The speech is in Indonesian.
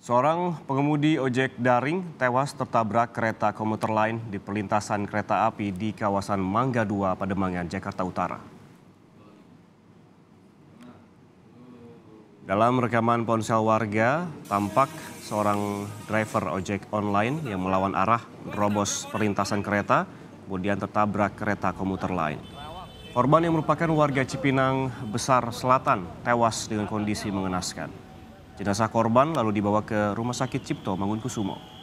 Seorang pengemudi ojek daring tewas tertabrak kereta komuter lain di perlintasan kereta api di kawasan Mangga 2, Pademangan, Jakarta Utara. Dalam rekaman ponsel warga, tampak seorang driver ojek online yang melawan arah robos perlintasan kereta, kemudian tertabrak kereta komuter lain. Korban yang merupakan warga Cipinang Besar Selatan tewas dengan kondisi mengenaskan. Jenazah korban lalu dibawa ke Rumah Sakit Cipto Mangunkusumo.